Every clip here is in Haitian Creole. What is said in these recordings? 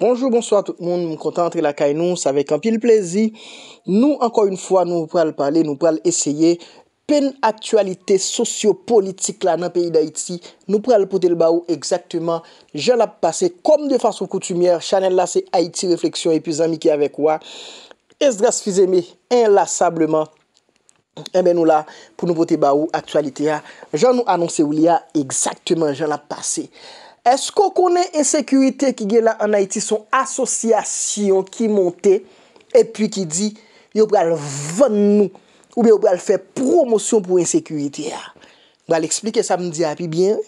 Bonjou, bonsoit tout moun, mou kontantre la kay nou, sa vek an pil plezi. Nou, ankon yon fwa, nou pral pale, nou pral eseye. Pen aktualite sosyo-politik la nan peyi d'Haïti, nou pral pote l'ba ou, egzaktouman, jen la pase, kom de fason koutumier, chanel la se Haïti Reflexyon, epi zanmi ki avek wwa, es dras fizeme, enlasableman. Ebe eh nou la, pou nou pote ba ou, aktualite ya, jen nou anonse ou li ya, egzaktouman, jen la pase. Esko konen insekurite ki ge la anay ti son asosyasyon ki monte e pli ki di yo pral ven nou ou be yo pral fe promosyon pou insekurite ya. Boal explike sa mdi api bien.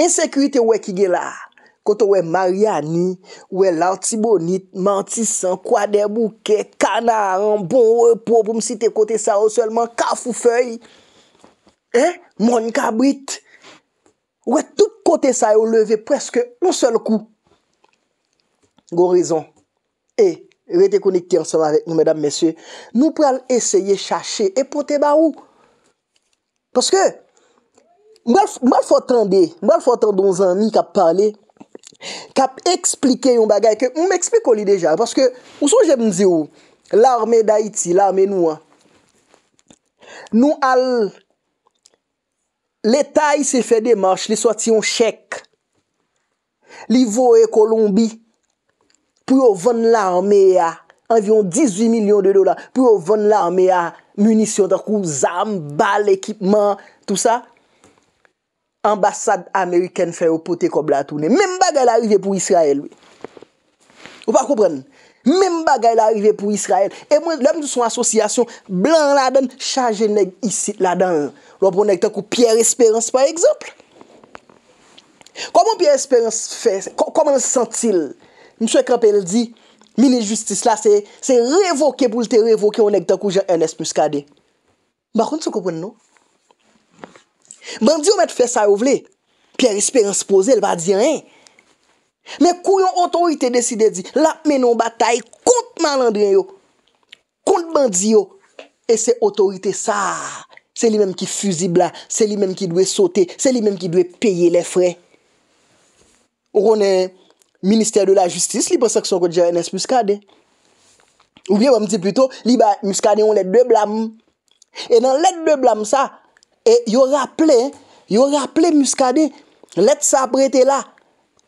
Insekurite we ki ge la koto we Mariani, we larti bonit, mantisan, kwa debu ke, kanaran, bon repo pou msi te kote sa ou selman, kafu fey, moni kabrit, Ouwe, tout kote sa yo leve preske un sel kou. Gorizon. E, rete konik ti ansan avèk nou, mèdame, mèsyè. Nou pral eseye chache e pote ba ou. Paske, mwen fòtande, mwen fòtande ou zan ni kap pale, kap eksplike yon bagay ke, mwen eksplike ou li dejan. Paske, ouso jèm zi ou, l'arme d'Aiti, l'arme nou an. Nou al... l'Etat y se fè demache, li sò ti yon chèk, li vò e Kolombi, pou yon vèn l'armè ya, anvyon 18 milyon de dola, pou yon vèn l'armè ya, munisyon takou, zarm, bal, ekipman, tout sa, ambassade Ameriken fè yon pote kò blatounè. Mèm bagè l'arivè pou Israel wè. Ou pa kouprenn? Mem bagay la rive pou Israel. E mwen lèm di sou asosyasyon blan la den, chanje neg isit la den. Lò pou neg tenkou Pierre Esperance par ekzople. Koman Pierre Esperance fè, koman se sentil? Mse Krapel di, mini-justis la se revoke pou lte revoke ou neg tenkou Jeannes Muscadet. Bakoun se koupen nou? Bandi ou mè te fè sa ou vle, Pierre Esperance pose, lè pa di ren. Men kou yon otorite deside di La menon batay kont malandren yo Kont bandzi yo E se otorite sa Se li menm ki fuzib la Se li menm ki dwe sote Se li menm ki dwe peye le fre Ou konen Minister de la justice Li preseksyon kote jaren es muskade Ou bien wèm di plito Li ba muskade yon let de blam E nan let de blam sa E yo rapple Yo rapple muskade Let sa prete la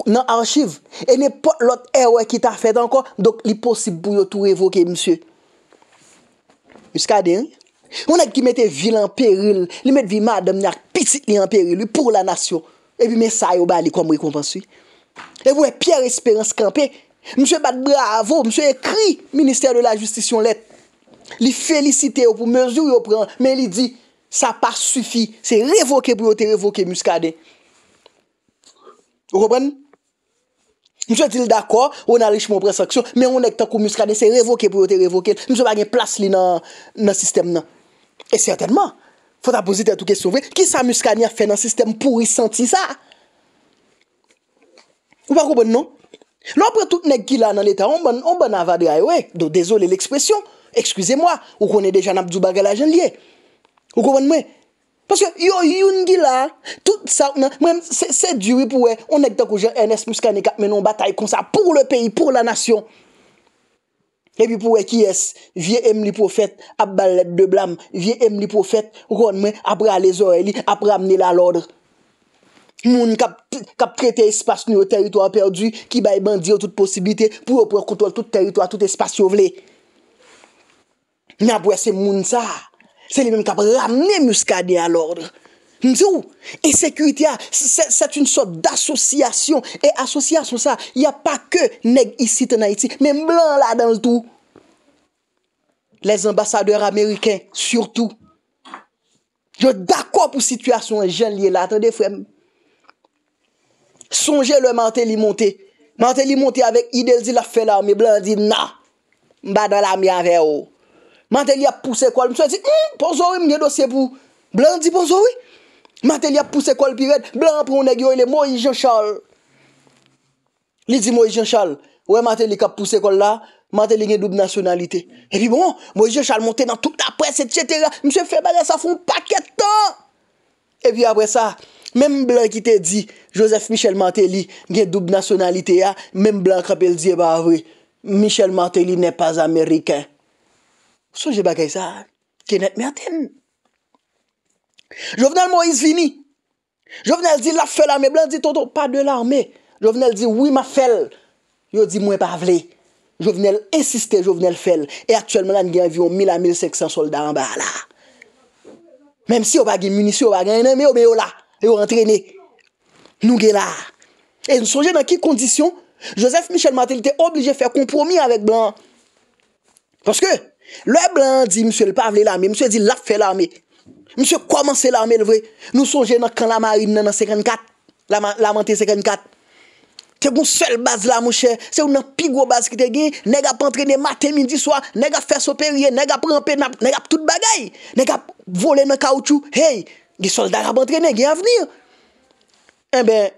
nan archiv, e ne pot lot erwe ki ta fed anko, dok li posib pou yo tou revoke, msye. Mouskade, moun ek ki mette vil en peril, li mette vil madem ni ak pitit li en peril, li pou la nasyon, e bi men sayo ba li koumwe kompensi. E vou e pier esperans kampen, msye bat bravo, msye kri, minister de la justisyon let, li felicite ou pou mersi ou yo pran, men li di, sa pa sufi, se revoke pou yo te revoke, mouskade. Ou komprenn? Mwen se dil d'akor, ou nan lichman prestaksyon, men ou nek tan kou muskani se revoke pou ou te revoke, mwen se bagen plas li nan sistem nan. E certainman, fote aposite tou kesyon ve, ki sa muskani a fe nan sistem pou i senti sa? Ou pa koubon nou? Lou apre tout nek ki la nan leta, ou ban avadre ayowe, do dezolé l'ekspresyon, ekskusey mwa, ou konen deja nan Abdou Bagalajen liye. Ou koubon mwen? Paske yo yon gila, tout sa, mwen se djoui pou we, on ek tako jen NS Mouskani kap menon batay kon sa, pou le peyi, pou la nasyon. Epi pou we ki es, vie em li profet, ap balet de blam, vie em li profet, ron men, apra le zore li, apra amne la l'ordre. Moun kap trete espas nou terito ap perdu, ki bay bandir tout posibite, pou yo pou yo kontrol tout terito ap tout espas yo vle. Mwen ap wese moun sa, Se li men kap ramne muskade a l'ordre. Mse ou? E sekurite a, set un sot d'asosyasyon. E asosyasyon sa, ya pa ke neg isi te na iti. Men mblan la dan l'tou. Les ambasadeur ameriken, surtout. Yo d'akwa pou situasyon, jen liye la. Sonje le mantel li monte. Mantel li monte avèk idèl di la fè l'armé. Mblan di nan. Mba dan l'armé avè ou. Manteli ap pou sekol. Mwen se di, hmm, bonzori mwen gen dosye pou. Blan di bonzori. Manteli ap pou sekol pi red. Blan ap pou onen gen yon, le Moe Jean Charles. Li di Moe Jean Charles. Ouè Manteli kap pou sekol bon, la. Manteli gen dup nasyonalite. E pi bon, Moe Jean Charles monte nan tout ap pres et cetera. Mwen se fe banen sa foun paket ta. E pi apwe sa, menm Blan ki te di, Joseph Michel Manteli gen dup nasyonalite ya. Menm Blan kapel di e eh ba avri. Michel Manteli nen pas Ameriken. Souje bagay sa kenet merten. Jou venel Moïse Vini. Jou venel di la fel ame. Blan di tonto pa de l'arme. Jou venel di oui ma fel. Yo di mwen pa vle. Jou venel insisté. Jou venel fel. Et actuellement, an genvi ou 1000 à 1500 soldats en bas la. Mem si ou bagay munisyon, ou bagay enem, yo beyo la. Yo rentrene. Nou gen la. Et souje nan ki kondisyon, Joseph Michel Martel te oblige fè kompromi avèk blan. Paske, Le blan di, msye l pa avle l ame, msye di la fe l ame, msye kwa manse l ame l vre, nou sonje nan kan la marym nan nan 54, la mante 54. Te goun sel baz la mouche, se ou nan pi gwo baz ki te gen, nega pa entrene mate midi swa, nega fe soperye, nega pa rampe, nega pa tout bagay, nega pa vole nan kawchou, hey, ge soldat ka pa entrene, gen avnir. En eh ben,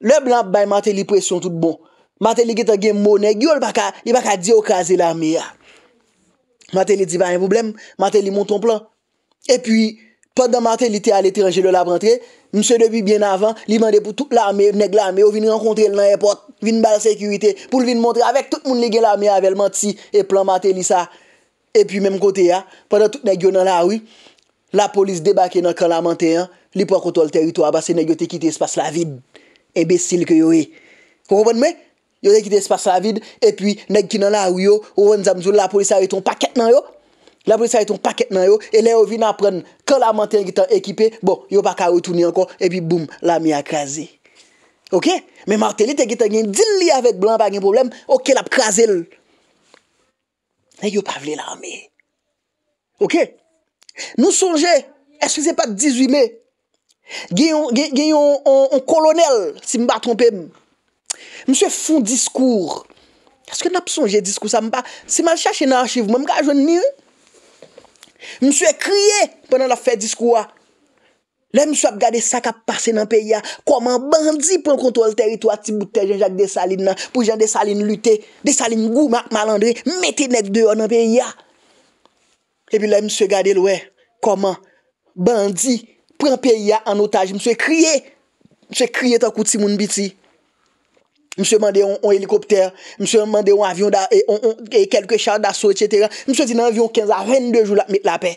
le blan bay mate li presyon tout bon, mate li geta gen mounen, gyo l baka, li baka di okaze l ame ya. Matè oh, li di ba yon boublem, matè li monton plan. E pi, padan matè li te al etrangè de la brantè, mse de bi bien avan, li mande pou tout l'armè, vnek l'armè, ou vin renkontre l nan e pot, vin bal sekurite, pou vin montre, avek tout moun le gen l'armè avèl manti, e plan matè li sa. E pi, menm kote ya, padan tout nèk yo nan la ou, la polis debake nan kan la mantè, li pou akotol teritwa, basen nèk yo te kite espas la vid, e besil ke yo e. Koko bon mè? Yo te ki te espase la vide, e pi neg ki nan la ou yo, ou wèn zamzou, la polisa yon ton paket nan yo, la polisa yon ton paket nan yo, e le yo vin apren, kon la mantè yon ki te ekipè, bon, yo pa ka ou touni ankon, e pi boum, la mi akrazi. Ok? Me martelite ki te gen din li avèk blan pa gen problem, ok, lap krazi l. Ne yo pa vle la mi. Ok? Nou sonje, eskuse pa 18 me, gen yon kolonel, si mba trompèm, Mse foun diskour. Aske nap sonje diskour sa mpa? Si mal chache nan archiv, mwen mga joun ni ou? Mse kriye pwennan la fè diskour. Lè mse ap gade sa ka passe nan pe ya. Koman bandi pren kontrol teritwa ti boutè jen jak desaline nan. Pou jen desaline lute, desaline gou malandre, mette net deyon nan pe ya. E pi lè mse gade louè. Koman bandi pren pe ya an otaj. Mse kriye. Mse kriye ta kouti moun biti. Mse mande yon helikopter, mse mande yon avyon e, e kelke chal daso, etc. Mse di nan avyon 15 a 22 jou la pe.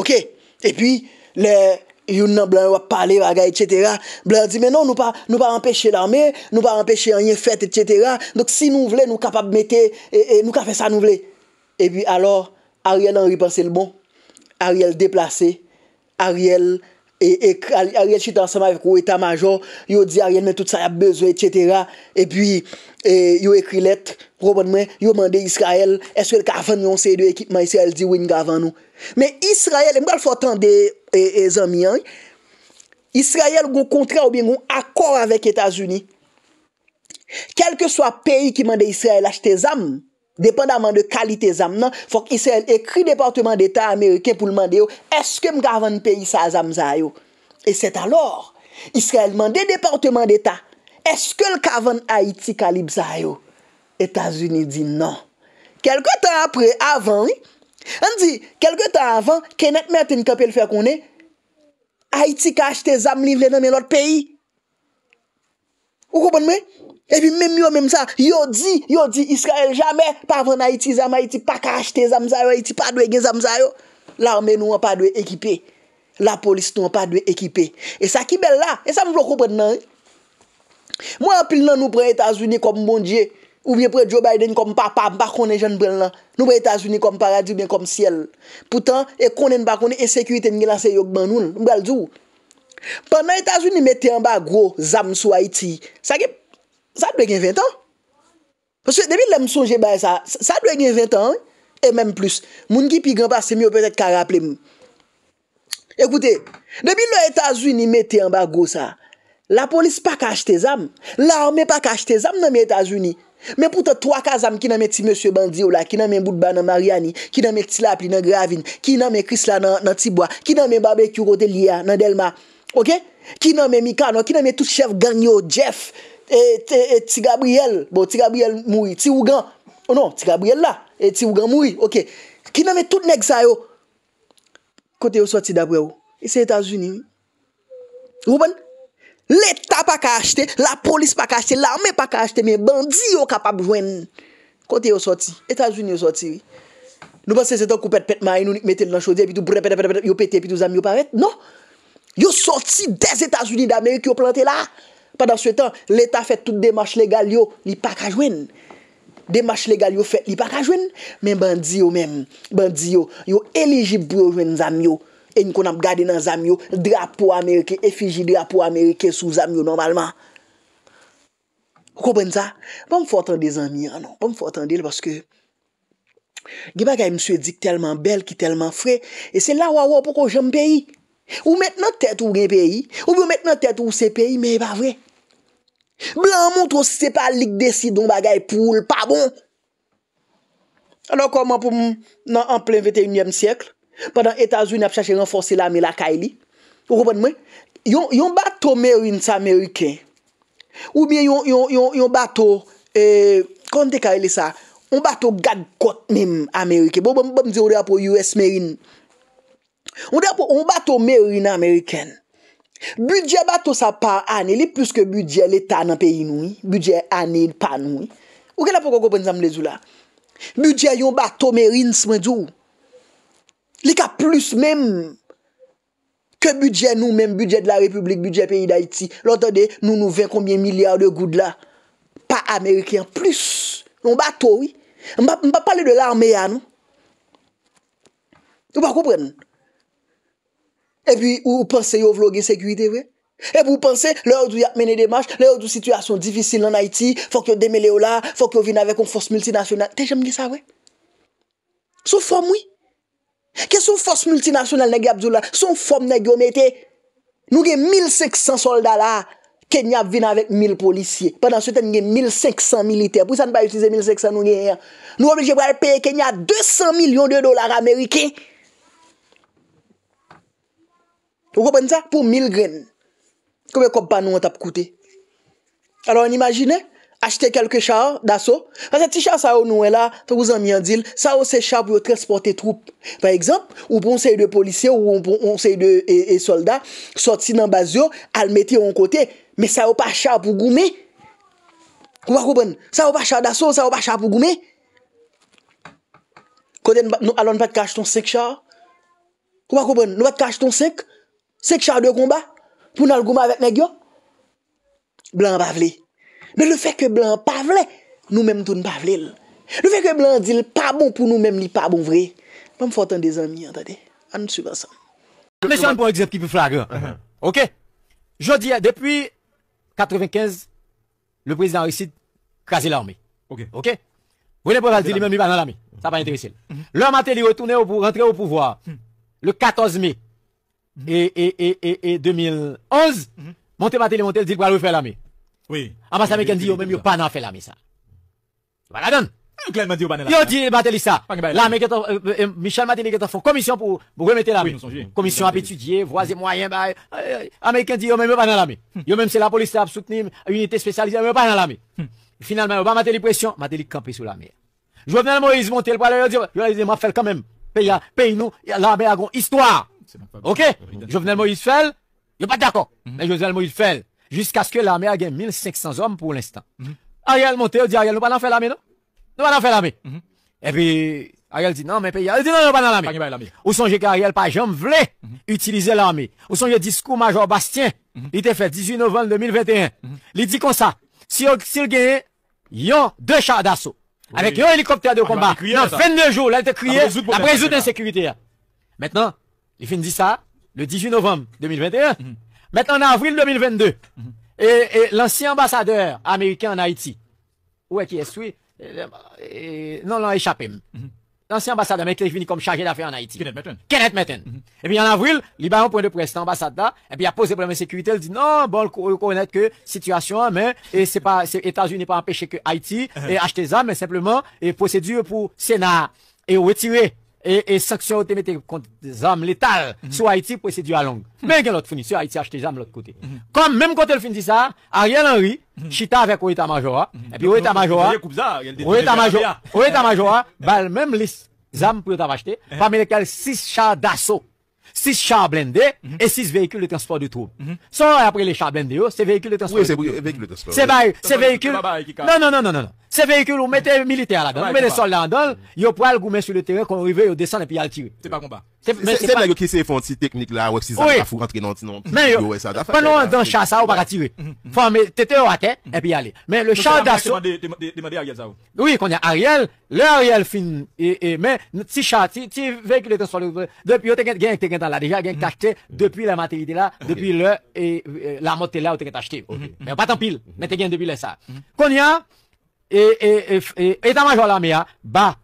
Ok, e pi, yon nan blan wap pale, etc. Blan di, menon nou pa empeshe l'arme, nou pa empeshe anye fete, etc. Donk si nou vle nou kapab mette, nou ka fe sa nou vle. E pi, alor, Ariel nan ripanse l bon. Ariel deplase, Ariel... E, e a riel chit ansama vek ou eta majo, yo di a riel men tout sa yap bezwe, etc. E pi yo ekri let, yo mande Yisrael, eswe l kavan yon se yi de ekipman Yisrael di win kavan nou. Me Yisrael, mga l fwa tan de e, zanmi yon, Yisrael go kontre ou bingon akor avek Etasuni. Kelke swa peyi ki mande Yisrael achte zanm, Dependaman de kalite zam nan, fok Israel ekri Departement d'Etat Amerike pou l mande yo, eske mk avan peyi sa zam zay yo? E set alor, Israel mande Departement d'Etat, eske l kavan Haiti kalib zay yo? Etasuni di nan. Kelko tan apre, avan, an di, kelko tan avan, kenet meten kapel fe konen? Haiti ka achete zam livle nan men lot peyi? Ou kopon men? E pi mèm yo mèm sa, yo di, yo di, Israël jamè, pa vè n'Aiti, zam'Aiti, pa ka achete, zam'Aiti, pa dwe gen, zam'Aiti, l'armè nou an pa dwe ekipè. La polis nou an pa dwe ekipè. E sa ki bel la, e sa nou vlokou pren nan. Mwen apil nan nou pren Etaswini kom bon dje, ou vye pren Joe Biden kom pa pa, mwen pa konen jan pren nan, nou pren Etaswini kom paradis, mwen kom siel. Poutan, e konen pa konen, e sekwiten gen la se yok ban nou, mwen bel di ou. Pan nan Etaswini, mè ten ba gro, zam' sou Aiti Sa dwe gen 20 an. Paswè, debi lè msonje bay sa, sa dwe gen 20 an, e mèm plus. Moun ki pigan pa semyo pwede karap lèm. Ekoute, debi lè Etats-Unis mè te yon bago sa, la polis pa kache te zam. La orme pa kache te zam nan mè Etats-Unis. Mè pwote 3-4 zam ki nan mè ti M. Bandiola, ki nan mè Mboudba nan Mariani, ki nan mè Ktilapli nan Gravin, ki nan mè Chris la nan Tibwa, ki nan mè Babek Yurote Lya nan Delma, ki nan mè Mikano, ki nan mè tout chef Gagnon Jeff, E, e ti Gabrielle, bo ti Gabrielle moui, ti Wugan O oh non, ti Gabrielle la, e ti Wugan moui, ok Ki nanme tout nek sa yo Kote yo soti dabwe yo, e se Etats-Unis Ou bon? L'Etat pa ka achete, la polis pa ka achete, l'arme pa ka achete Men bandi yo kapabwen Kote yo soti, Etats-Unis yo soti Nou pa se se to koupet petman, nou ni metel nan chodye Pitou brè petè petè petè, yo petè, pitou zami yo pamet, non Yo soti des Etats-Unis d'Amerik yo plante la Padanswe tan, l'Etat fèt tout demache legal yo, li pa kajwen. Demache legal yo fèt, li pa kajwen. Men bandi yo men, bandi yo, yo elijib brojwen zamyo. En kon ap gade nan zamyo, drapo Amerike, efiji drapo Amerike sou zamyo normalman. Bon, Koubèn sa? Pa m fòt an de zamyo, anon. Pa bon, m fòt an de lè, porske, ge bagay mswe dik telman bel ki telman fre, e se la wawo pou kou jom peyi. Ou mèt nan tèt ou gen peyi, ou mèt nan tèt ou se peyi, mè y pa vrej. Blan moun tou se pa lik desi don bagay pou lpabon. Anou koman pou m nan anplem 21e siyekl, pa dan Etaswini ap chache loun fosil ame la ka e li, ou koman mwen, yon batou merin sa meriken, ou mi yon batou, kante ka e li sa, yon batou gagkot mim ameriken, bon bon bon di ou dea pou US merin, ou dea pou yon batou merin ameriken. Budye bato sa pa ane, li plus ke budye le ta nan peyi noui Budye ane pa noui Ou ken apoko kopen sa mle zou la? Budye yon bato me rins mwen djou Li ka plus mem Ke budye nou mem, budye de la republik, budye peyi da iti Lontan de nou nou 20 kombien milyar de goud la Pa Ameriken plus Yon bato oui Mpa pale de la arme ya nou Yon pa kopen nou E pi ou panse yo vlogi sekwite we? E pi ou panse lè ou di ap mène demache, lè ou di situasyon divisil nan Haiti, fòk yo demele ou la, fòk yo vin avè kon fòs multinasyonal. Te jèm li sa we? Sou fòm wè? Kè sou fòs multinasyonal negi Abdoulal? Sou fòm negi omete? Nou gen 1.500 soldala, kenyap vin avèk 1.000 polisye. Pendan se ten gen 1.500 militer. Pou sa n'ba yotize 1.500 nou gen yè? Nou wè jèp wè lè pey kenyap 200 milyon de dolar amerikey. Ou koupen sa pou mil gren. Koube kop pa nou an tap koute. Alors an imagine, achete kelke char da sou. Ase ti char sa ou nou en la, sa ou oh, se char pou yo transporte troupe. Par exemple, ou pou onseye de polise, ou pou onseye de soldat, sorti nan bazyo, al meti an kote. Me sa ou oh, pa char pou goume. Ou pa koupen, sa ou pa char da sou, sa ou oh, pa char pou goume. Koube nou alon vat kache ton sek char. Ou pa koupen, nou vat kache ton sek char. Sek chade yon komba, pou nan l gouman avèk nè gyo, Blan pa vle. Men le feke Blan pa vle, nou menm tou n' pa vle. Le feke Blan di l pa bon pou nou menm li pa bon vre, menm fote an de zanmi, an tade, an soubansan. Mè chan pou eksepti pou flagre, ok? Jodi, depi 95, le prezident Rissid krasi l'anme, ok? Bwene uh-huh. pou valdi li menm li banan l'anme, sa pa intresil. Le matè li retoune ou rentre ou pouvoi, le 14 mei. Mhm. et, et, et, et 2011, mhm. monté par Télémontel dit qu'il va refaire l'armée. Oui. Après ça, Mekan dit, même, pas n'a fait l'armée, ça. Voilà, donne. Clairement dit, il pas Yo dit, Batelli, ça. L'armée, euh, euh, Michel Matéli, qui a fait commission pour, remettre l'armée. Commission à étudier, voies et mhm. moyens, bah, euh, Américain dit, même, pas dans l'armée. Yo même, c'est la police qui a soutenu, unité spécialisée, même pas dans l'armée. Finalement, il pas Matéli pression, Matéli campé sur l'armée. Jovenel Moïse monté le bras, il dit, il dit, m'a fait quand même. Pays, pays, nous, l'armée a une histoire. Ok, Jovenel Moïse Fell, a pas d'accord. Mhm. Mais Jovenel Moïse jusqu'à ce que l'armée ait 1500 hommes pour l'instant. Mhm. Ariel monte, dit Ariel, nous pas l'en faire l'armée, non? Nous pas faire l'armée. Mhm. Et puis, Ariel dit non, mais pays, il dit non, non, pas faire l'armée. Ou songez qu'Ariel pas jamais voulait utiliser l'armée. Ou songez discours Major Bastien, il était fait 18 novembre 2021. Il dit comme ça, si il gagne, a deux chars d'assaut. Avec un hélicoptère de ah, combat. Dans 22 jours, là, il été crié, après résoudre l'insécurité. Maintenant, il finit ça le 18 novembre 2021. Mhm. Maintenant, en avril 2022, mhm. et, l'ancien ambassadeur américain en Haïti, où est qui est oui, euh, euh, non, non, échappé. Mhm. L'ancien ambassadeur américain est venu comme chargé d'affaires en Haïti. Kenneth Metten. Kenneth Metten. Et puis en avril, il point de presse, l'ambassade et puis il a posé problème de sécurité, il dit non, bon, il connaît que situation, mais et c'est pas, c'est États-Unis n'est pas empêché que Haïti et acheté ça, mais simplement, et procédure pour Sénat et retirer et, et ont contre des armes létales mhm. sur Haïti, procédure à longue. Mhm. Mais a autre fini, Haïti acheter des armes de l'autre côté. Mhm. Comme même quand elle finit ça, Ariel Henry, chita avec Oeta Majora, hein. et puis Oeta Majora, Oeta Majora, même les armes pour parmi lesquelles six chars d'assaut. 6 chars blindés et 6 véhicules de transport de troupes. après les chars blindés, c'est véhicules de transport. Oui, c'est véhicules de transport. C'est véhicules. Non, non, non, non, non. Se veykul ou mette militer la don, ou mette soldat an don, yo pral gou men sou le teren kon rive yo desan epi yal tire. Te pa konba. Se mè yo ki se yon fon ti teknik la, wèk si zan la foun rentre nan ti non. Mè yo, pè nan yon chan sa ou para tire. Fon mè, te te ou ate, epi yale. Mè le chan daso. Oui, kon yon ariel, lè ariel fin. Mè, ti chan, ti veykul eten sol. Euh, depi yo te gen, gen te gen tan la. Deja gen te mm-hmm. achete, depi la materi de euh, la, depi le, la motte de la ou te gen te achete. Mè, mm-hmm. wè patan pil, men te gen depi le sa. et, et, état-major de l'armée, hein. bas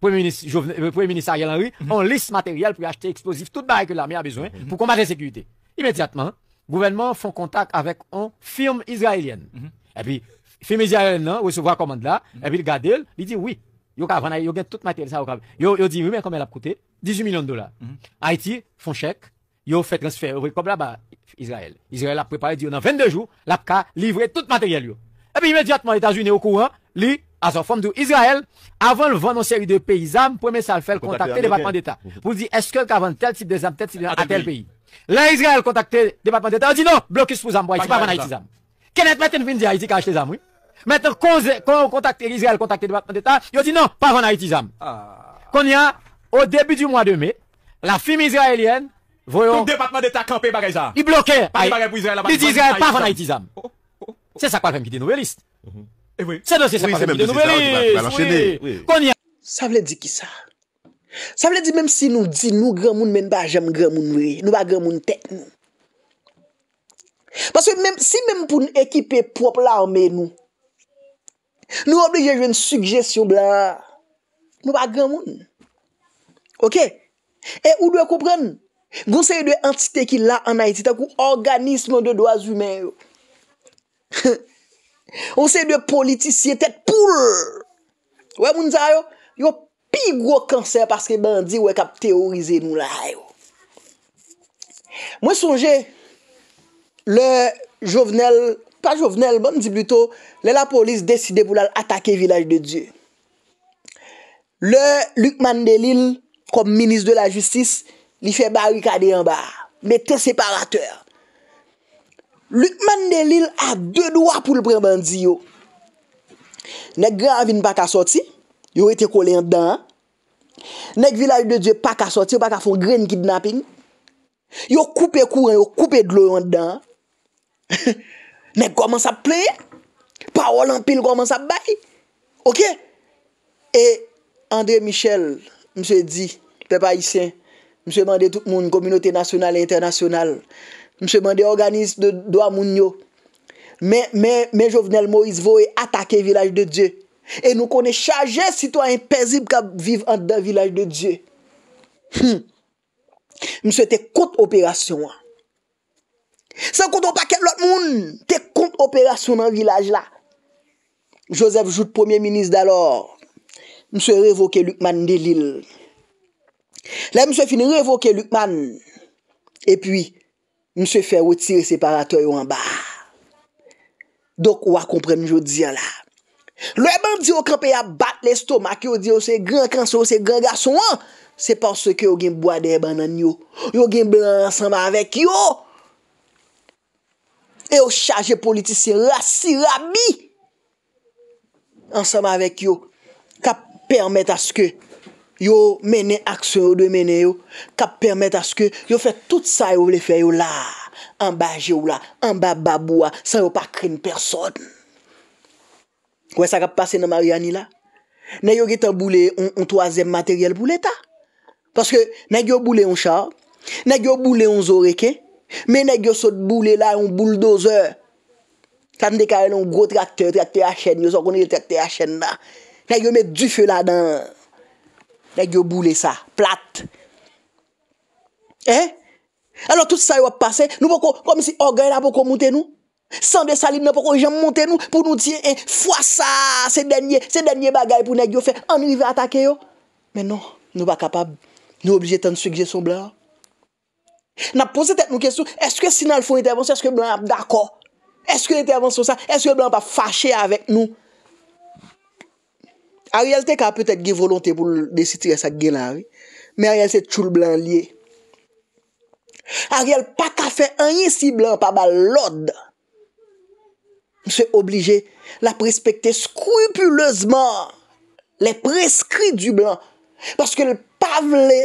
Premier ministre, euh, Premier ministre Ariel Henry, mm liste matériel pour acheter explosifs toute bas que l'armée a besoin mhm. pour combattre la sécurité. Immédiatement, gouvernement font contact avec une firme israélienne. Mhm. Et puis, firme israélienne, hein, recevoir commande là, mhm. et puis, garde, il dit oui. Yo kavana, yo le tout matériel ça, yo, dit oui, mais combien elle a coûté? 18 millions de dollars. Haïti, font chèque, yo fait transfert, comme là-bas, Israël. Israël a préparé, dit, dans 22 jours, l'a livré tout matériel, Et puis, immédiatement, les États-Unis au courant, lui, à son forme d'Israël, avant le vendre une série de pays le premier ça le fait contacter le département d'État. Mhm. Vous dire, est-ce que avant tel type d'armes, tel type à tel pays? Là, Israël contacte le département d'État, on dit non, blocus pour Zambo, a pas en Haïti Zambo. Kenneth Martin vient dire Haïti qui a acheté Zambo, oui. Maintenant, quand on contacte Israël, contacte le département d'État, il dit non, pas en Haïti Quand il y a, au début du mois de mai, la fille israélienne, voyons. Le département d'État campé par ça. Il bloquait. Il dit Israël, pas en Haïti Zambo. C'est ça qu'on a fait une petite Eh sa vle di ki sa? Sa vle di menm si nou di nou gran moun menm pa jam gran moun vwe. Nou pa gran moun tek moun. Paswe menm si menm pou nou ekipe pop la anmen moun. Nou obli je jwen sugesyon bla. Nou pa gran moun. Ok? E ou dwe koupren? Gounse yon dwe entite ki la anaytita kou organisme de doaz humen yo. Ha! On se de politisye tet pou lè. Ouè moun zay yo? Yo pi gwo kanser paske bandi ouè kap teorize nou la yo. Mwen sonje, le jovenel, pa jovenel, mwen di pluto, le la polis deside pou lal atake vilaj de Diyo. Le Luc Mandelil, kom minis de la justis, li fe barikade yon bar, mette separateur. Lutman de l'il a de doua pou l'pren bandi yo. Nek Granvin pa ka soti, yo ete kole yon dan. Nek Vilayou de Dje pa ka soti, yo pa ka fon gren kidnapping. Yo koupe kouren, yo koupe glou yon dan. Nek goman sa ple, pa walan pil goman sa bay. Ok? E, André Michel, mse di, pe pa isen, mse mande tout moun, Komunote Nasional Internasyonal, Mse mande organis de doa moun yo. Men jovenel Moïse vowe atake vilaj de Dje. E nou konen chaje sitwa impesib kab viv an de vilaj de Dje. Hmm. Mse te kont operasyon. Se kont otake blot moun, te kont operasyon nan vilaj la. Josef joute premier minis dalor. Mse revoke lukman de l'il. La mse fin revoke lukman. E pwi mse fè ou tire separatoy ou an ba. Dok ou a kompreme jou diyan la. Lou e ban diyo kanpe ya bat lestomak, yo diyo se gran kansou, se gran gason an, se panse ke yo gen bwa de e ban nan yo, yo gen blan ansama avèk yo, e yo chaje politisi rasi rabi, ansama avèk yo, ka permèt aske, Yo mene aksyon yo, dwe mene yo, kap permette aske yo fè tout sa yo le fè yo la. An ba je yo la, an ba ba boua, sa yo pa krene person. Wè sa kap pase nan Maryani la? Nè yo gè tan boulè yon toazèm materyèl boulè ta? Paske nè yo boulè yon chan, nè yo boulè yon zoreke, mè nè yo sot boulè la yon bouldozeur. San de kare lè yon gro trakteur, trakteur a chèn, yo sò konè yon trakteur a chèn la. Nè yo mè dufe la dan... Nèk yo boule sa, plat. Eh? Alors tout sa non, eh, yo ap pase, nou pou kom si ogay la pou kom monte nou? San de sali nou pou kon jem monte nou pou nou tie en fwa sa, se denye, se denye bagay pou nèk yo fe, an nou i ve atake yo? Men non, nou ba kapab. Nou oblije tan sou ki jè son blan. Na pose tet nou kesou, eske si nan l foun intervans, eske blan ap dako? Eske l intervans sou sa? Eske blan ap ap fache avek nou? A realte ka apetet ge volante pou desitre sa genari, me a realte chou l'blan liye. A real pata fe anye si blan pa ba lod, se oblige la prespekte skrupulezman le preskri du blan, paske li pavle,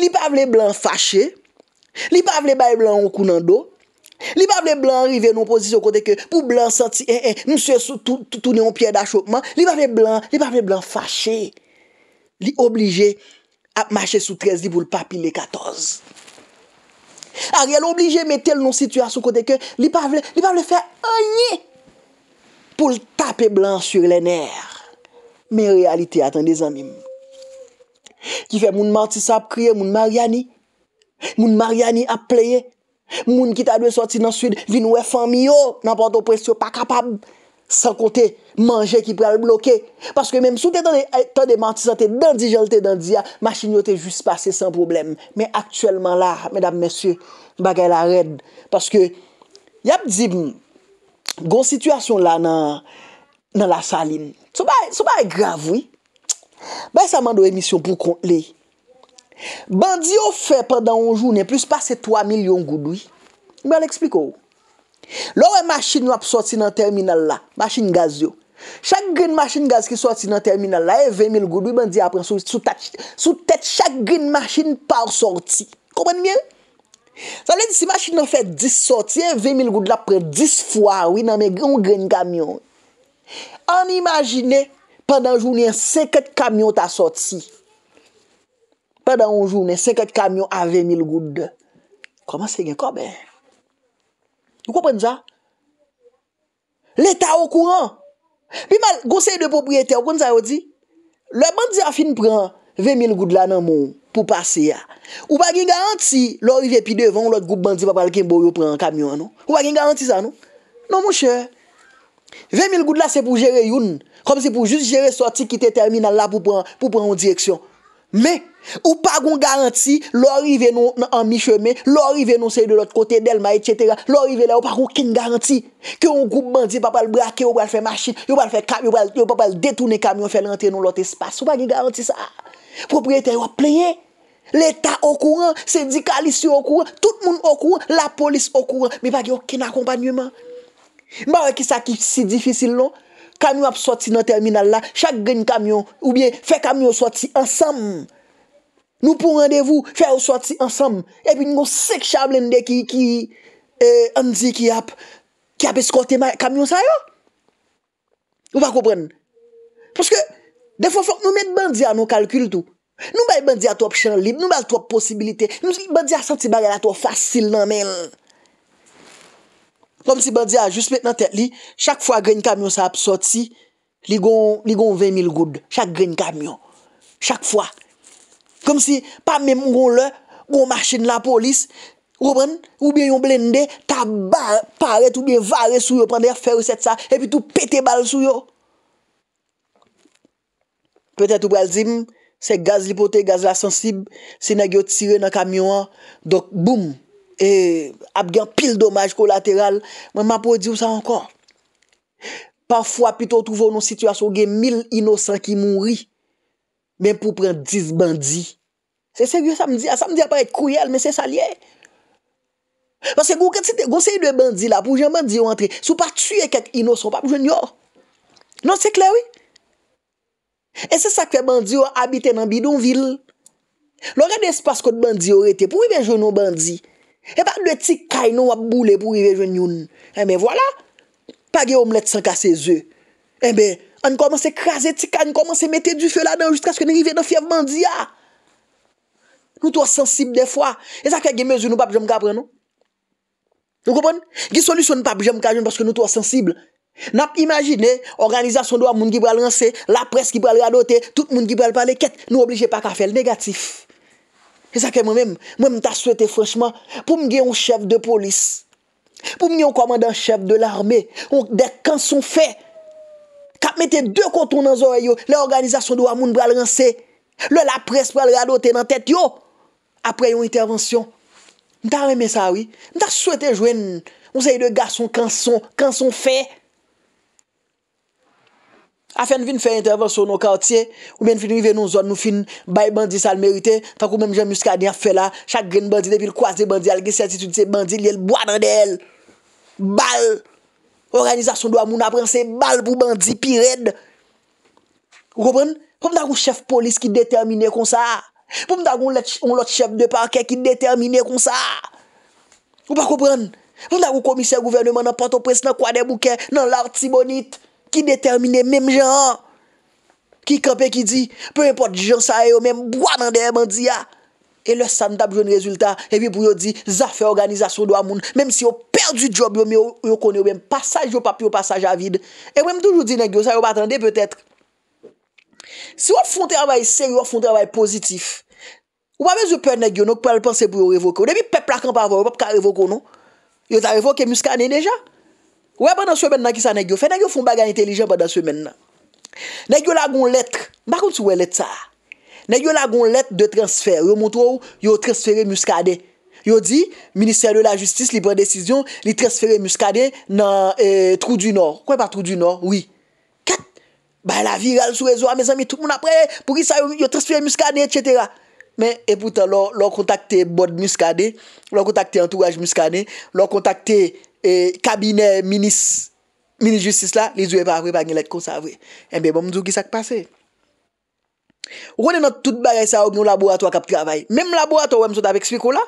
li pavle blan fache, li pavle baye blan wakou nan do, Li pavle blan rive nou posi sou kote ke, pou blan santi en eh, en, eh, nou se sou toune yon piye da chokman, li pavle blan fache, li oblije ap mache sou trezi pou l papil le katoz. A riel oblije metel nou situasyon kote ke, li pavle fè anye pou l tape blan sur le ner. Men realite atan de zan mim. Ki fè moun mantisa ap kriye moun mariani, moun mariani ap pleye. Moun ki ta dwe soti nan sud, vi nou e fan mi yo, nan pwanto presyo pa kapab, san kote manje ki pre al bloke. Paske menm sou te tan de eh, manti san te dandijalte dandiya, machin yo te jus pase san problem. Men aktuelman la, men ap mesye, bagay la red. Paske, yap di bon, gon situasyon la nan la salin. Sou bay, sou bay e grav, oui. Bay sa mando emisyon pou kont ley. Ban di yo fè pendant ou jounen, plus pa se 3 milyon goudoui, mwen l'ekspliko ou. Lou e masjin wap soti nan terminal la, masjin gaz yo. Chak gen masjin gaz ki soti nan terminal la, e 20 mil goudoui, ban di apren sou tèt chak gen masjin par soti. Komwen mwen? San lè di si masjin wap fè 10 soti, e 20 mil goudoui apren 10 fwa, wè nan men gen ou gen kamyon. An imagine, pendant jounen, 50 kamyon ta soti. Pendan yon jounen, 50 kamyon a 20.000 goud. Koman se gen? Komen? Yon kompren za? L'Etat wakouran. Pi mal gosey de popriyete, wakoun sa yon di? Le bandi a fin pran 20.000 goud la nan moun pou pase ya. Ou pa gen garanti, lor yon vepi devan, lor group bandi pa palke mbou yo pran kamyon nou. Ou pa gen garanti sa nou? Non, non mouche. 20.000 goud la se pou jere yon. Kom se pou jere soti ki te terminan la pou pran yon direksyon. Men! Ou pa goun garanti lor ive nou nan an mi cheme, lor ive nou sey de lot kote Delma et cetera, lor ive la ou pa goun ken garanti. Ke yon goup bandi pa pal brake, yon pal fe mashi, yon pal fe kap, yon pal pal detune kamyon fel rente nou lot espas. Ou pa gen garanti sa? Proprietary wap plenye, l'Etat okouran, sè di kalisyon okouran, tout moun okouran, la polis okouran, mi pa gen okin akompanyouman. Ma wè ki sa ki si difisil lò, non? kamyon ap soti nan terminal la, chak gen kamyon ou bien fe kamyon soti ansam moun. Nou pou randevou, fè ou soti ansam, epi nou seksha blende ki, ki, eh, andi ki ap, ki ap eskote kamyon sa yo. Nou pa koupren. Pwoske, defon fok nou met bandia nou kalkyul tou. Nou bay bandia tou opsyon lib, nou bay tou op posibilite, nou bandia santi bagala tou fasil nan men. Kom si bandia, jist met nan tet li, chak fwa gren kamyon sa ap soti, li gon, li gon 20 mil goud, chak gren kamyon. Chak fwa, Kom si pa mè moun goun lè, goun machin la polis, roubèn, roubèn yon blende, tabar, paret, roubèn vare sou yo, prendè fè rouset sa, epi tou pète bal sou yo. Petè tou bral zim, se gaz lipote, gaz la sensib, se nè gyo tire nan kamyon, dok boum, e ap gen pil domaj kolateral, mè mè pou di ou sa ankon. Parfwa, pi tou touvo nou situasyon gen mil inosan ki moun ri. men pou pren 10 bandi. Se seryo sa mdi? A sa mdi apare kouyel, men se salye. Pase goun se yon bandi la, pou jen bandi yo antre, sou pa tue ket inoson, pa pou jen yo. Non, se kler we? E se sa kwe bandi yo abite nan bidon vil? Lora de espas kote bandi yo rete, pou yon jen yo bandi? E pa lwet si kaino wap boule, pou yon jen yon. E men wala, pa ge omlet san kase ze. E men, An komanse kras etika, an komanse mette du fe la dan Juste kase kene rive do fev mandi ya Nou to a sensib de fwa E zake gen mezu nou pa pje mkapre nou Nou komon? Gen solusyon nou pa pje mkajon paske nou to a sensib Nap imajine Organizasyon do a moun ki pral anse La pres ki pral rado te, tout moun ki pral pale ket Nou oblije pa ka fel negatif E zake mwen men, mwen men ta swete fweshman Pou mge yon chev de polis Pou mge yon komandant chev de l'arme On dek kan son fe Kap mette de konton nan zore yo, le organizasyon do amoun bral ranse, le la pres bral rado te nan tet yo, apre yon intervensyon. Nta reme sa oui? Nta souwete jwen moun se yon de gason kanson, kanson fe? Afen vin fe intervensyon nou kautye, ou men fin ni ven nou zon nou fin bay bandi sal merite, takou men jen muskadi a fe la, chak grin bandi depil kwas de bandi, alge si atitude se bandi li el bwa nan de el. Bal! Oranizasyon do a moun aprense bal pou bandi pi red. Ou koupren? Pou mdak ou chef polis ki determine kon sa? Pou mdak ou lot chef de parke ki determine kon sa? Ou pa koupren? Pou mdak ou komisyen gouvernement nan patopres nan kwa de bouken nan lart si bonit? Ki determine mem jan? Ki kampe ki di, pou mpot jan sa yo menm, bwa nan de bandi ya? E le san tap joun rezultat, evi pou yo di, zafè organizasyon do amoun, mèm si yo perdi job non? yo, mèm yo kone yo mèm, pasaj yo pa pi yo pasaj avid. E mèm toujou di, negyo, sa yo patande, pètèt. Si yo fonte avay seri, yo fonte avay pozitif, ou pa mèz yo pè negyo, nou kpèl panse pou yo revoke. Ode mi peplak an pa avon, yo pap ka revoke ou nou? Yo ta revoke muska anè deja? Ouè pa dans sou men nan ki sa negyo? Fè negyo fonte bagan intelijen pa dans sou men nan. Negyo la goun letre, bakout sou wè letre sa a? Ne yon la gon let de transfer, yon montre ou, yon transfere muskade. Yon di, minister de la justice li prent desisyon, li transfere muskade nan eh, Trou du Nord. Kwen pa Trou du Nord? Oui. Kat, ba la viral sou rezo a me zan, mi tout moun apre, pou ki sa yon transfere muskade, etc. Men, epoutan, lor kontakte bod muskade, lor kontakte entourage muskade, lor kontakte eh, kabiner, minis, minis justice la, li zowe pa avre pa gen let kon sa avre. Enbe bon mzou ki sak pase? Rwene nan tout bagay sa ou moun laborato a kap trabay. Mem laborato wèm sot ap ekspiko la.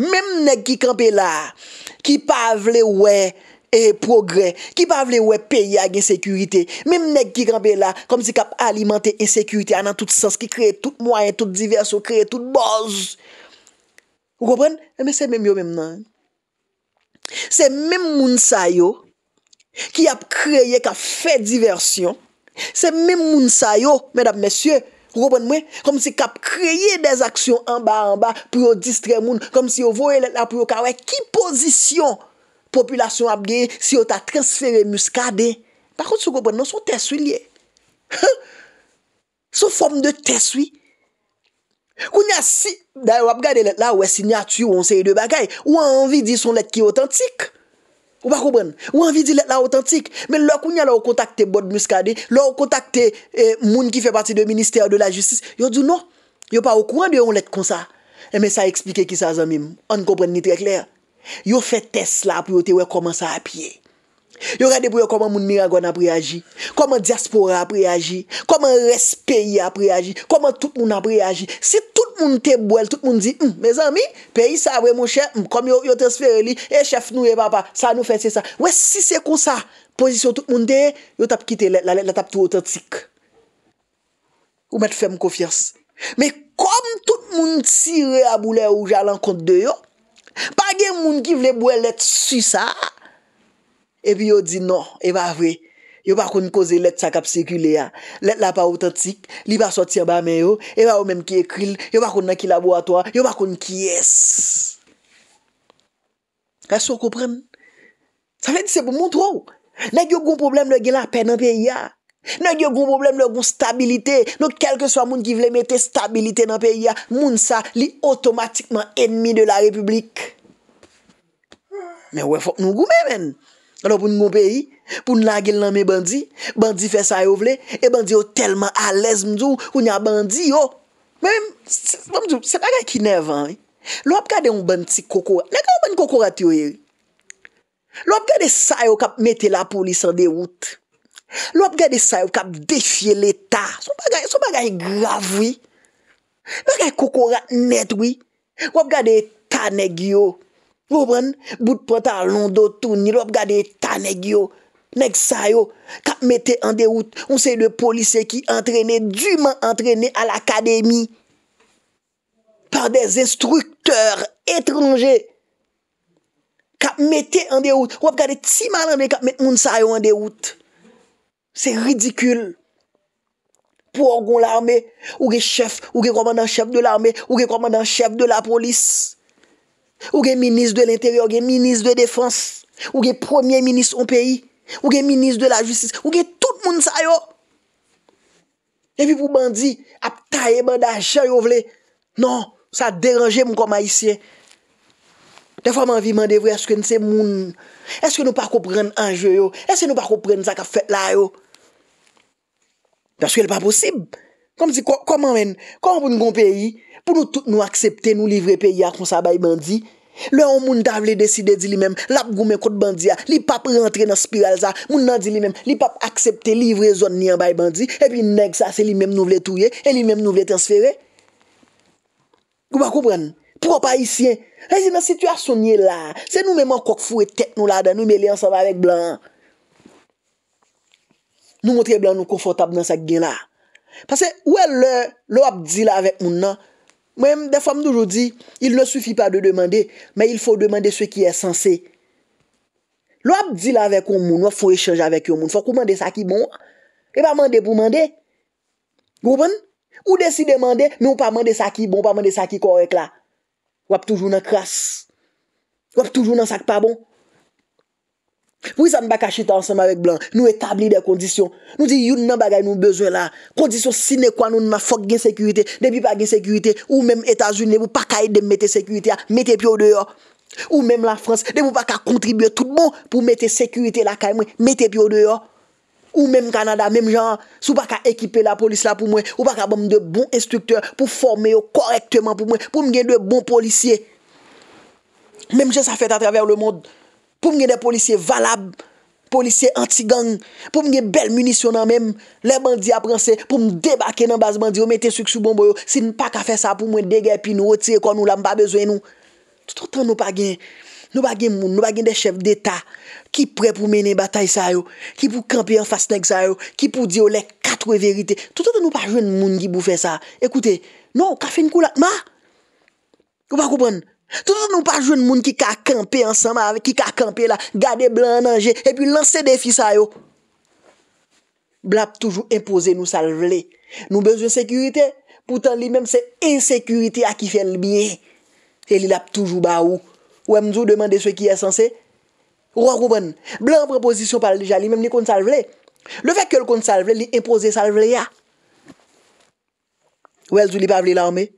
Mem neg ki kampe la. Ki pavle wè e, progrè. Ki pavle wè peyag ensekurite. Mem neg ki kampe la. Kom si kap alimante ensekurite anan tout sens. Ki kreye tout mwayen, tout diverso, kreye tout boz. Wou kopren? Eme se mem yo mem nan. Se mem moun sayo. Ki ap kreye ka fe diversyon. Se mem moun sayo. Men ap mesye. Kom si kap kreye des aksyon anba anba pou yo distre moun, kom si yo voye let la pou yo kawe, ki pozisyon populasyon apge si yo ta transfere muskade? Bakot sou gopon nan sou teswi liye. Sou form de teswi. Koun ya si, da yo apgade let la ouwe sinyatu ou anseye de bagay, ou anvi di son let ki otantik. Ou pa koubren? Ou anvi di let la autentik? Men lò koun ya lò kontakte Bode Muskade, lò kontakte eh, moun ki fe pati de minister de la justis, yon di nou. Yon pa wakou an de yon let kon sa. E men sa eksplike ki sa zan mim. On koubren nitre kler. Yon fe tes la pou yote wè koman sa apye. Yo rade bou yo koman moun miragon ap reagi Koman diaspora ap reagi Koman respeyi ap reagi Koman tout moun ap reagi Se tout moun te bwel, tout moun di Mezan mi, peyi sa avwe moun che Kom yo transfer li, e chef nou e eh, papa Sa nou fe se sa We si se kon sa, pozisyon tout moun de Yo tap kite, la tap tou otantik Ou met fem kofyas Me kom tout moun si reabou Le ou jalan kont de yo Pa gen moun ki vle bwel le tsu sa Epi yo di non, eva avre. Yo bakoun kouze let sa kap sekule ya. Let la pa ou tentik, li ba sotia ba men yo. Eva ou menm ki ekril, yo bakoun nan ki laboratoa, yo bakoun ki yes. E so koprem. Sa fè di se pou moun trou. Nèk yo goun problem lò gè la pen nan pe ya. Nèk yo goun problem lò goun stabilite. Nou kelke swa moun ki vle mette stabilite nan pe ya. Moun sa li otomatikman enmi de la republik. Men wè fok nou goumen men. Anou pou nou moun peyi, pou nou nagil nan me bandi, bandi fe sa yo vle, e bandi yo telman alez mdou, kou nya bandi yo. Mwen mdou, se bagay kinevan, lou ap gade yon ban ti kokora, nek anou ban kokora teyo ye? Lou ap gade sa yo kap mete la polis an de wout. Lou ap gade sa yo kap defye le ta. Sou bagay grav wey. Lou ap gade kokora net wey. Lou ap gade ta neg yo. Wou pren, bout prentan londotouni, wop gade tanegyo, neg sayo, kap mette andeout. Ou se le polise ki entrene, djuman entrene al akademi, par des instrukteur etronger. Kap mette andeout, wop gade timan ande, kap mette moun sayo andeout. Se ridikul. Po orgon l'arme, ou ge chef, ou ge komandan chef de l'arme, ou ge komandan chef de la polis. Ou gen minis de l'interior, gen minis de defans, ou gen premier minis ou peyi, ou gen minis de la jutsis, ou gen tout moun sa yo. E vi pou bandi ap taye bandajan yo vle. Non, sa deranje moun kon ma isye. De fwa man vi mande vwe, eske nse moun, eske nou pa koupren anje yo, eske nou pa koupren sa ka fet la yo. Deske el pa posib. Kon mwen, kon mwen, kon mwen kon peyi. Pou nou tout nou aksepte nou livre peya kon sa bay bandi? Lè ou moun ta vle deside di li mèm, lap gou men kout bandi ya, li pap rentre nan spiral za, moun nan di li mèm, li pap aksepte livre zon ni an bay bandi, e pi neg sa se li mèm nou vle touye, e li mèm nou vle transferye? Gou ba koupren? Pouwa pa isyen? E zi nan si tu a sonye la, se nou mèman kouk fure tek nou la dan, nou me li ansan va vek blan. Nou moutre blan nou konfortab nan sak gen la. Pase ouè lè, lè wap di la vek moun nan, Mwen, defa mnoujou di, il ne soufi pa de demande, men il fò demande sou ki e sanse. Lò ap di la vek yon moun, wap fò e chanj avèk yon moun. Fò kou mande sa ki bon, e pa mande pou mande. Goupen, ou desi demande, men ou pa mande sa ki bon, pa mande sa ki korek la. Wap toujoun nan kras. Wap toujoun nan sa ki pa bon. Non, ou isan baka chita ansem avèk blan, nou etabli de kondisyon. Nou di youn nan bagay nou bezwen la. Kondisyon sine kwa nou nan fok gen sekurite. Debi pa gen sekurite, ou menm Etasunè, pou pa kaye de mette sekurite la, mette pyo deyo. Ou menm la Frans, debi pou pa ka kontribye tout bon pou mette sekurite la kaye mwen, mette pyo deyo. Ou menm Kanada, menm jan, sou pa ka ekipe la polis la pou mwen, ou pa ka bom de bon instrukteur pou formè yo korektèman pou mwen, pou mwen gen de bon polisye. Menm jè sa fèt a travèr le mond, pou mwen gen de polisye valab, polisye anti-gang, pou mwen gen bel munisyonan menm, le bandi aprense, pou mwen debake nan baz bandi, ou mwen te suksu bombo yo, si nou pa ka fe sa pou mwen degay, pi nou oti, kon nou la mba bezwen nou. Tout an nou pa gen, nou pa gen moun, nou pa gen de chef d'eta, ki pre pou mene batay sa yo, ki pou kampe an fasnek sa yo, ki pou diyo le katwe verite. Tout an nou pa gen moun ki bou fe sa, ekoute, nou ka fe nkou la, ma, ou pa koupen, Tou tou nou pa joun moun ki ka kampe ansama avè, ki ka kampe la, gade blan nanje, epi lanse defi sa yo. Blan ap toujou impose nou sal vle. Nou bezoun sekurite, poutan li menm se insekurite akifen l biye. E li lap toujou ba ou. Ou emzou demande sou ki esanse? Ou a rouben? Blan prepozisyon pal deja li menm li kont sal vle. Le fek ke l kont sal vle, li impose sal vle ya. Ou el zou li pavli la omey?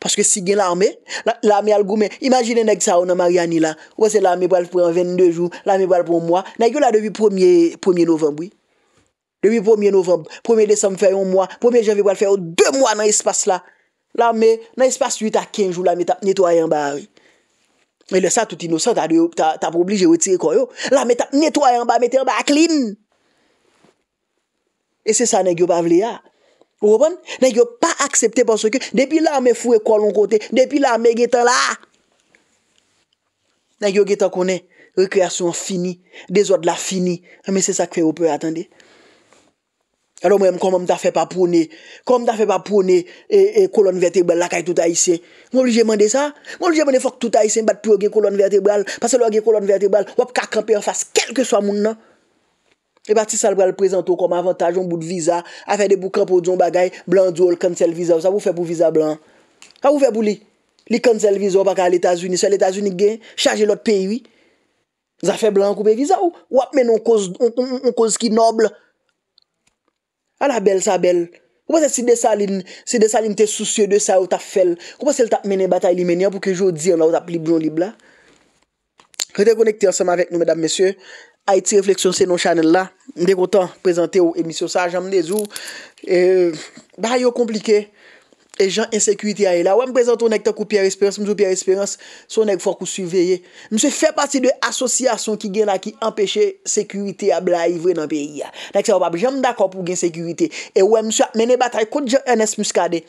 Paske si gen l'armè, l'armè al goumè, imagine nek sa ou nan Mariani la, ou se l'armè pou al pou an 22 jou, l'armè pou al pou an mwa, nek yo la devy premier novem, oui. Devy premier novem, premier désem pou an mwa, premier désem pou an mwa, deux mwa nan espace la. L'armè, nan espace 8 a 15 jou, l'armè tap netoyen ba, oui. E le sa tout inosan, ta pou oblige ou ti ekoy yo. L'armè tap netoyen ba, meten ba aklin. E se sa nek yo pa vle ya. Wopan, nan yo pa aksepte pansoke, depi la me fwe kolon kote, depi la me getan la. Nan yo getan konen, rekreasyon fini, dezod la fini, amen se sa kwe wopwe atande. Alon mwen, kon mwen ta fe pa pwone, kon mwen ta fe pa pwone kolon vertebral la kaye touta isen. Mwen li jemande sa, mwen li jemande fok touta isen, bat pou yo gen kolon vertebral, pat se lo gen kolon vertebral, wop ka kampe yon fase, kelke swa moun non? nan. E pati sal brel prezento kom avantage, on bout viza, afe de bou krepo diyon bagay, blan djol, kante sel viza ou, sa wou fe pou viza blan? A wou fe pou li? Li kante sel viza ou, baka al Etasuni, se al Etasuni gen, chaje lout peyi, za fe blan koupe viza ou? Wap men on kose, on kose ki noble? A ah, la bel sa bel? Wap se si de salin, si de salin te souciyo de sa ou ta fel? Wap se l tap menen batay li menen, pou ke jodi an la ou tap li blan li blan? Kote konekte ansama vek nou, medan mesye, A iti refleksyon se nou chanel la. Mdek o tan prezante ou emisyon sa. Jam mde zou. E, ba yo komplike. E jan insekurite a e la. Ou m prezante ou nek ta kou Pierre Esperance. Mdou Pierre Esperance. Sou nek fokou suveyye. Mse fè pati de asosyasyon ki gen la ki empèche sekurite a bla yivre nan peyi ya. Nek se wap api. Jam mdakor pou gen sekurite. E ou m mswa mene batay kou djan enes muskade.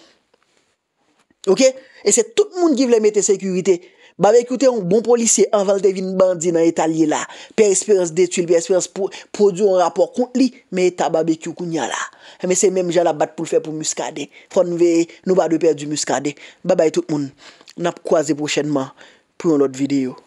Ok. E se tout moun givle me te sekurite. Ba be koute yon bon polisye anvalde vin bandi nan etalye la. Pe esperans detil, pe esperans pou produ yon rapor kont li, me ta ba be kyou koun ya la. Eme se menm jan la bat pou l fè pou muskade. Fon nou ve, nou va de per du muskade. Ba bay tout moun. N ap kwa ze prochenman pou yon lot videyo.